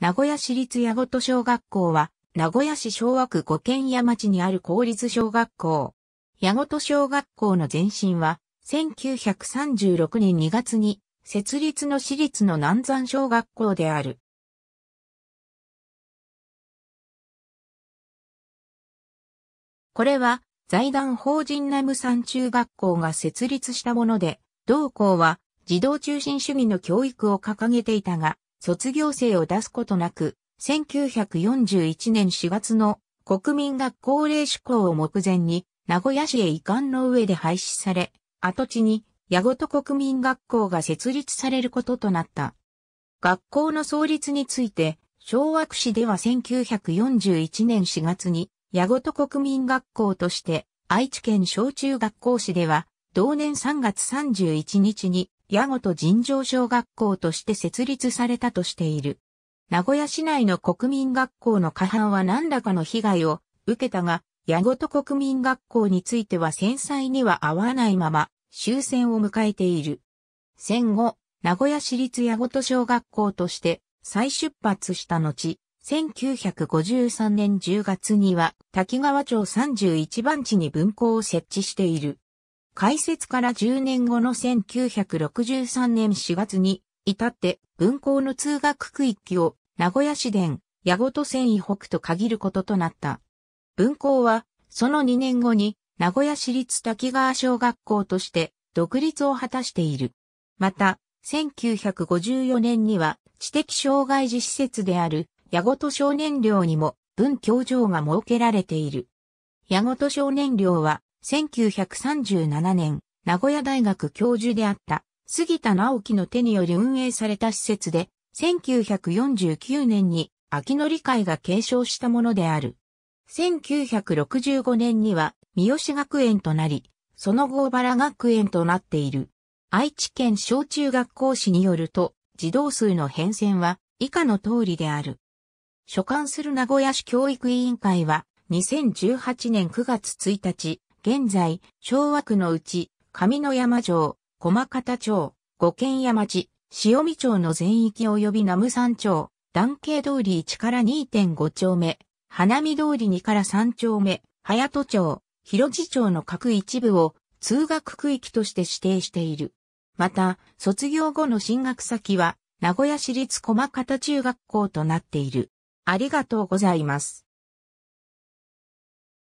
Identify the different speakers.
Speaker 1: 名古屋市立八事小学校は、名古屋市昭和区五軒屋町にある公立
Speaker 2: 小学校。八事小学校の前身は、1936
Speaker 1: 年2月に、設立の市立の南山小学校である。これは、財団法人ナム山中学校が設立したもので、同校
Speaker 2: は、児童中心主義の教育を掲げていたが、卒業生を出すことなく、1941年4月の国民学校令志行を目前に、名古屋市へ遺憾の上で廃止され、跡地に、矢ごと国民学校が設立されることとなった。学校の創立について、昭和区市では1941年4月に、矢ごと国民学校として、愛知県小中学校市では、同年3月31日に、矢後と尋常小学校として設立されたとしている。名古屋市内の国民学校の過半は何らかの被害を受けたが、矢後と国民学校については戦災には合わないまま終戦を迎えている。戦後、名古屋市立矢後と小学校として再出発した後、1953年10月には滝川町31番地に分校を設置している。開設から10年後の1963年4月に、至って文校の通学区域を名古屋市電、矢ごと線以北と限ることとなった。文校は、その2年後に、名古屋市立滝川小学校として独立を果たしている。また、1954年には知的障害児施設である矢ごと少年寮にも文教場が設けられている。矢ごと少年寮は1937年、名古屋大学教授であった杉田直樹の手により運営された施設で、1949年に秋の理解が継承したものである。1965年には三好学園となり、その後原学園となっている。愛知県小中学校史によると、児童数の変遷は以下の通りである。所管する名古屋市教育委員会は、2018年9月1日、現在、昭和区のうち、上野山城、駒方町、五軒山地、潮見町の全域及び南無山町、段系通り1から2.5丁目、花見通り2から3丁目、早戸町、広地町の各一部を通学区域として指定している。また、卒業後の進学先は、名古屋市立駒形中学校となっている。ありがとうございます。